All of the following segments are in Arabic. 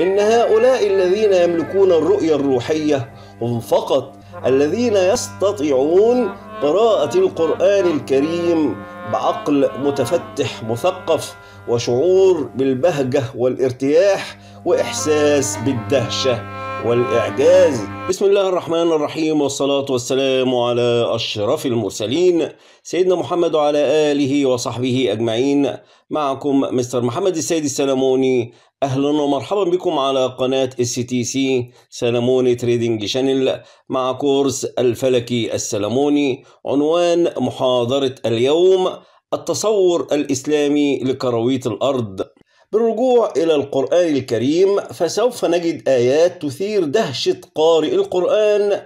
إن هؤلاء الذين يملكون الرؤية الروحية هم فقط الذين يستطيعون قراءة القرآن الكريم بعقل متفتح مثقف وشعور بالبهجة والارتياح وإحساس بالدهشة والإعجاز بسم الله الرحمن الرحيم والصلاة والسلام على أشرف المرسلين سيدنا محمد وعلى آله وصحبه أجمعين معكم مستر محمد السيد السلموني اهلا ومرحبا بكم على قناة اس تي سي سلموني تريدنج شانل مع كورس الفلكي السلموني عنوان محاضرة اليوم التصور الاسلامي لكروية الارض بالرجوع إلى القرآن الكريم فسوف نجد آيات تثير دهشة قارئ القرآن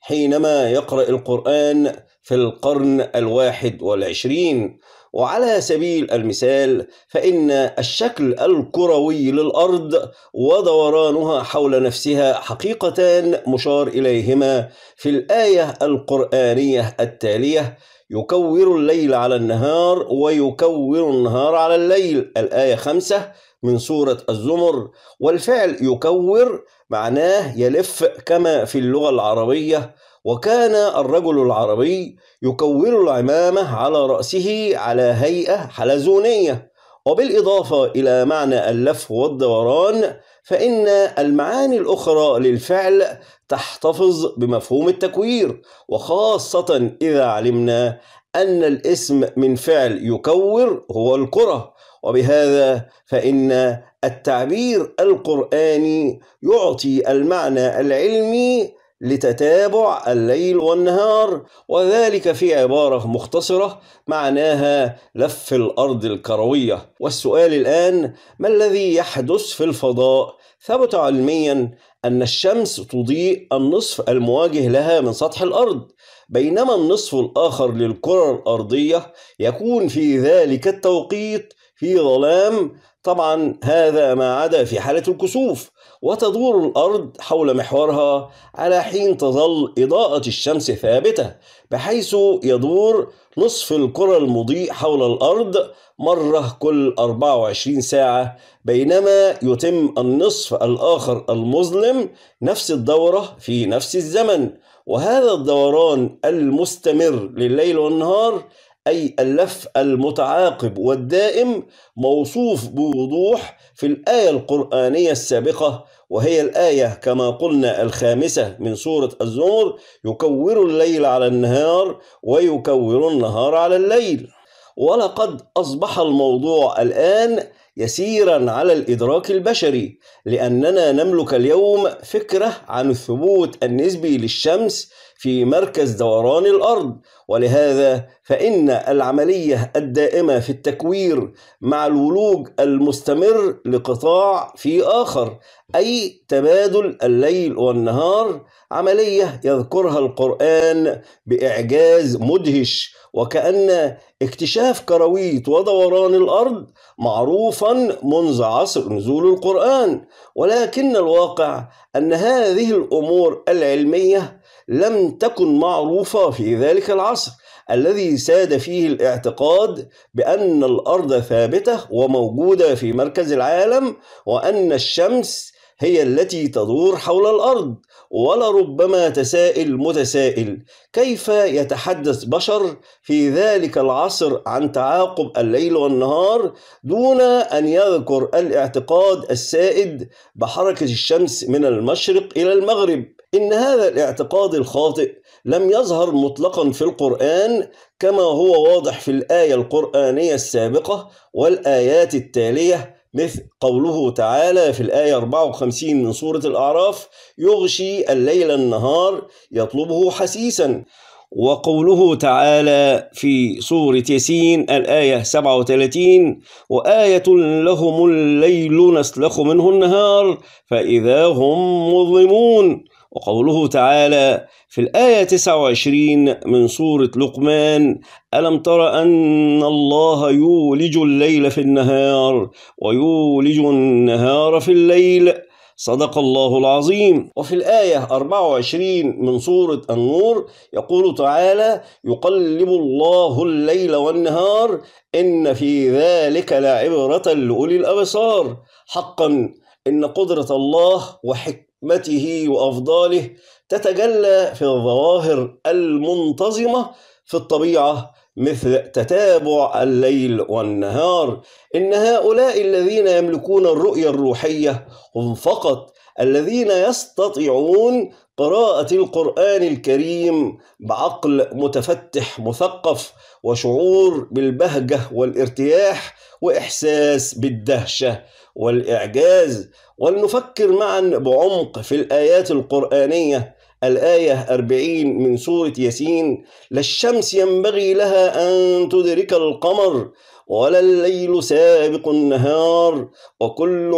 حينما يقرأ القرآن في القرن الواحد والعشرين وعلى سبيل المثال فإن الشكل الكروي للأرض ودورانها حول نفسها حقيقتان مشار إليهما في الآية القرآنية التالية يكور الليل على النهار ويكور النهار على الليل الآية خمسة من سورة الزمر والفعل يكور معناه يلف كما في اللغة العربية وكان الرجل العربي يكور العمامة على رأسه على هيئة حلزونية وبالإضافة إلى معنى اللف والدوران فإن المعاني الأخرى للفعل تحتفظ بمفهوم التكوير وخاصة إذا علمنا أن الاسم من فعل يكور هو الكرة وبهذا فإن التعبير القرآني يعطي المعنى العلمي لتتابع الليل والنهار وذلك في عبارة مختصرة معناها لف الأرض الكروية والسؤال الآن ما الذي يحدث في الفضاء؟ ثبت علميا أن الشمس تضيء النصف المواجه لها من سطح الأرض بينما النصف الآخر للكرة الأرضية يكون في ذلك التوقيت في ظلام طبعا هذا ما عدا في حالة الكسوف وتدور الأرض حول محورها على حين تظل إضاءة الشمس ثابتة بحيث يدور نصف الكرة المضيء حول الأرض مرة كل 24 ساعة بينما يتم النصف الآخر المظلم نفس الدورة في نفس الزمن وهذا الدوران المستمر لليل والنهار أي اللف المتعاقب والدائم موصوف بوضوح في الآية القرآنية السابقة وهي الآية كما قلنا الخامسة من سورة الزمر يكور الليل على النهار ويكور النهار على الليل ولقد أصبح الموضوع الآن يسيرا على الإدراك البشري لأننا نملك اليوم فكرة عن الثبوت النسبي للشمس في مركز دوران الأرض ولهذا فإن العملية الدائمة في التكوير مع الولوج المستمر لقطاع في آخر أي تبادل الليل والنهار عملية يذكرها القرآن بإعجاز مدهش وكأن اكتشاف كرويت ودوران الأرض معروفا منذ عصر نزول القرآن ولكن الواقع أن هذه الأمور العلمية لم تكن معروفة في ذلك العصر الذي ساد فيه الاعتقاد بأن الأرض ثابتة وموجودة في مركز العالم وأن الشمس هي التي تدور حول الأرض ولربما تسائل متسائل كيف يتحدث بشر في ذلك العصر عن تعاقب الليل والنهار دون أن يذكر الاعتقاد السائد بحركة الشمس من المشرق إلى المغرب إن هذا الاعتقاد الخاطئ لم يظهر مطلقا في القرآن كما هو واضح في الآية القرآنية السابقة والآيات التالية مثل قوله تعالى في الآية 54 من سورة الأعراف يغشي الليل النهار يطلبه حسيسا وقوله تعالى في سورة ياسين الآية 37 وآية لهم الليل نسلخ منه النهار فإذا هم مظلمون وقوله تعالى في الآية 29 من سورة لقمان ألم تر أن الله يولج الليل في النهار ويولج النهار في الليل صدق الله العظيم وفي الآية 24 من سورة النور يقول تعالى يقلب الله الليل والنهار إن في ذلك لعبرة لأولي الأبصار حقا إن قدرة الله وحكمة حكمته وأفضاله تتجلى في الظواهر المنتظمة في الطبيعة مثل تتابع الليل والنهار إن هؤلاء الذين يملكون الرؤية الروحية هم فقط الذين يستطيعون قراءة القرآن الكريم بعقل متفتح مثقف وشعور بالبهجة والارتياح وإحساس بالدهشة والإعجاز ولنفكر معا بعمق في الآيات القرآنية الآية 40 من سورة ياسين لا الشمس ينبغي لها أن تدرك القمر ولا الليل سابق النهار وكل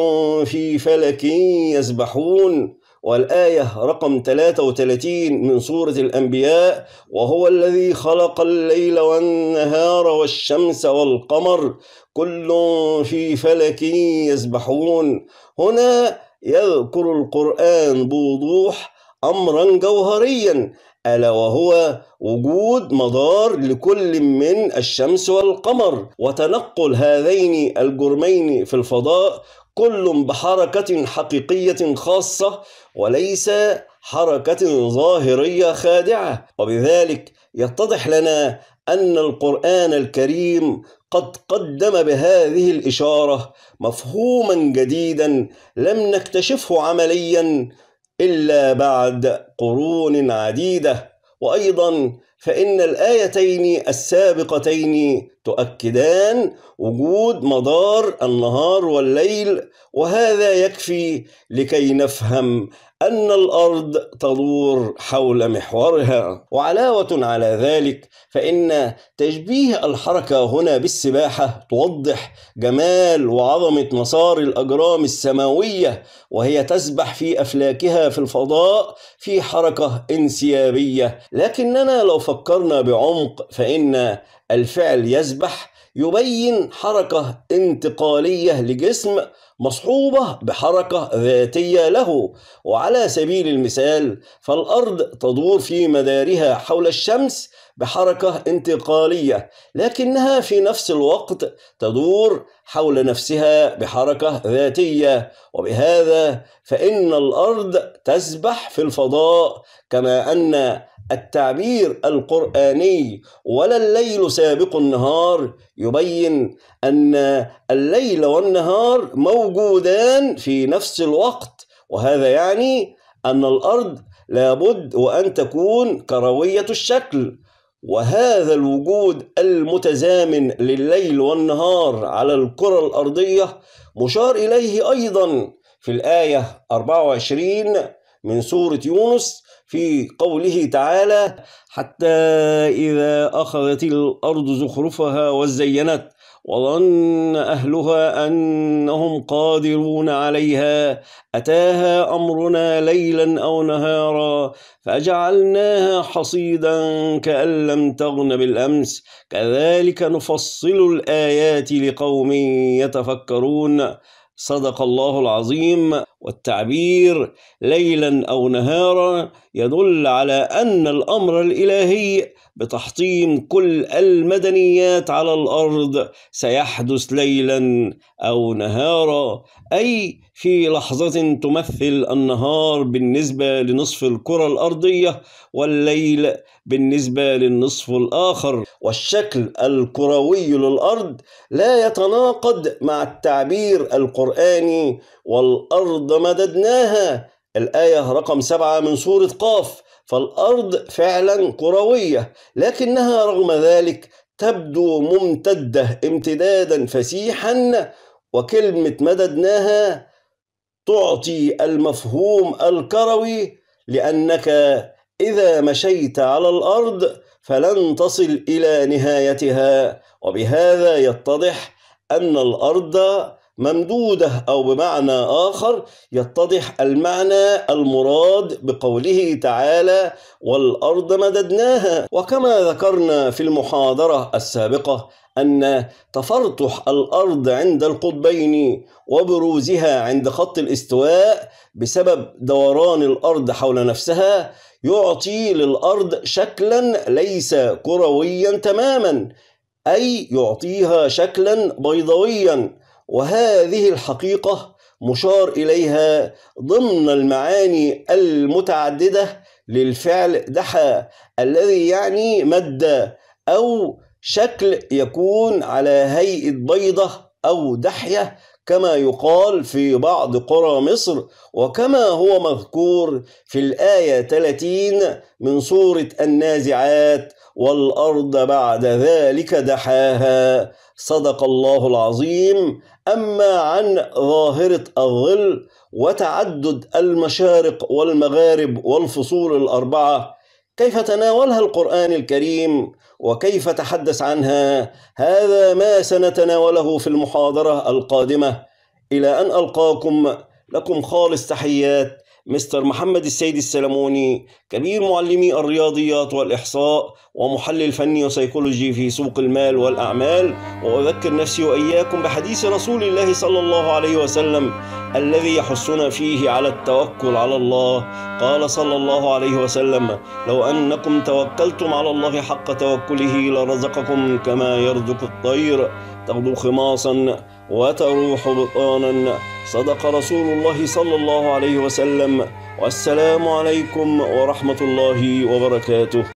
في فلك يسبحون والآية رقم 33 من سورة الأنبياء وهو الذي خلق الليل والنهار والشمس والقمر كل في فلك يسبحون هنا يذكر القرآن بوضوح أمرا جوهريا ألا وهو وجود مدار لكل من الشمس والقمر وتنقل هذين الجرمين في الفضاء كل بحركة حقيقية خاصة وليس حركة ظاهرية خادعة وبذلك يتضح لنا أن القرآن الكريم قد قدم بهذه الإشارة مفهوما جديدا لم نكتشفه عمليا إلا بعد قرون عديدة وأيضا فإن الآيتين السابقتين تؤكدان وجود مدار النهار والليل وهذا يكفي لكي نفهم أن الأرض تدور حول محورها وعلاوة على ذلك فإن تشبيه الحركة هنا بالسباحة توضح جمال وعظمة مسار الأجرام السماوية وهي تسبح في أفلاكها في الفضاء في حركة انسيابية لكننا لو فكرنا بعمق فإن الفعل يسبح يبين حركة انتقالية لجسم مصحوبة بحركة ذاتية له وعلى سبيل المثال فالأرض تدور في مدارها حول الشمس بحركة انتقالية لكنها في نفس الوقت تدور حول نفسها بحركة ذاتية وبهذا فإن الأرض تسبح في الفضاء كما أن التعبير القرآني ولا الليل سابق النهار يبين أن الليل والنهار موجودان في نفس الوقت وهذا يعني أن الأرض لابد وأن تكون كروية الشكل وهذا الوجود المتزامن لليل والنهار على الكرة الأرضية مشار إليه أيضا في الآية 24 من سورة يونس في قوله تعالى حتى إذا أخذت الأرض زخرفها وزينت وظن أهلها أنهم قادرون عليها أتاها أمرنا ليلا أو نهارا فجعلناها حصيدا كأن لم تغن بالأمس كذلك نفصل الآيات لقوم يتفكرون صدق الله العظيم والتعبير ليلا أو نهارا يدل على أن الأمر الإلهي بتحطيم كل المدنيات على الأرض سيحدث ليلا أو نهارا أي في لحظة تمثل النهار بالنسبة لنصف الكرة الأرضية والليل بالنسبة للنصف الآخر والشكل الكروي للأرض لا يتناقض مع التعبير القرآني والأرض ومددناها الآية رقم سبعة من سورة قاف فالأرض فعلا كروية لكنها رغم ذلك تبدو ممتدة امتدادا فسيحا وكلمة مددناها تعطي المفهوم الكروي لأنك إذا مشيت على الأرض فلن تصل إلى نهايتها وبهذا يتضح أن الأرض ممدودة أو بمعنى آخر يتضح المعنى المراد بقوله تعالى والأرض مددناها وكما ذكرنا في المحاضرة السابقة أن تفرطح الأرض عند القطبين وبروزها عند خط الاستواء بسبب دوران الأرض حول نفسها يعطي للأرض شكلا ليس كرويا تماما أي يعطيها شكلا بيضويا وهذه الحقيقة مشار إليها ضمن المعاني المتعددة للفعل دحى الذي يعني مد أو شكل يكون على هيئة بيضة أو دحية كما يقال في بعض قرى مصر وكما هو مذكور في الآية 30 من سورة النازعات والأرض بعد ذلك دحاها صدق الله العظيم أما عن ظاهرة الظل وتعدد المشارق والمغارب والفصول الأربعة كيف تناولها القرآن الكريم وكيف تحدث عنها هذا ما سنتناوله في المحاضرة القادمة إلى أن ألقاكم لكم خالص تحيات مستر محمد السيد السلموني كبير معلمي الرياضيات والإحصاء ومحلل فني وسيكولوجي في سوق المال والأعمال وأذكر نفسي وإياكم بحديث رسول الله صلى الله عليه وسلم الذي يحثنا فيه على التوكل على الله قال صلى الله عليه وسلم لو أنكم توكلتم على الله حق توكله لرزقكم كما يرزق الطير تغدو خماصا وتروح بطانا صدق رسول الله صلى الله عليه وسلم والسلام عليكم ورحمة الله وبركاته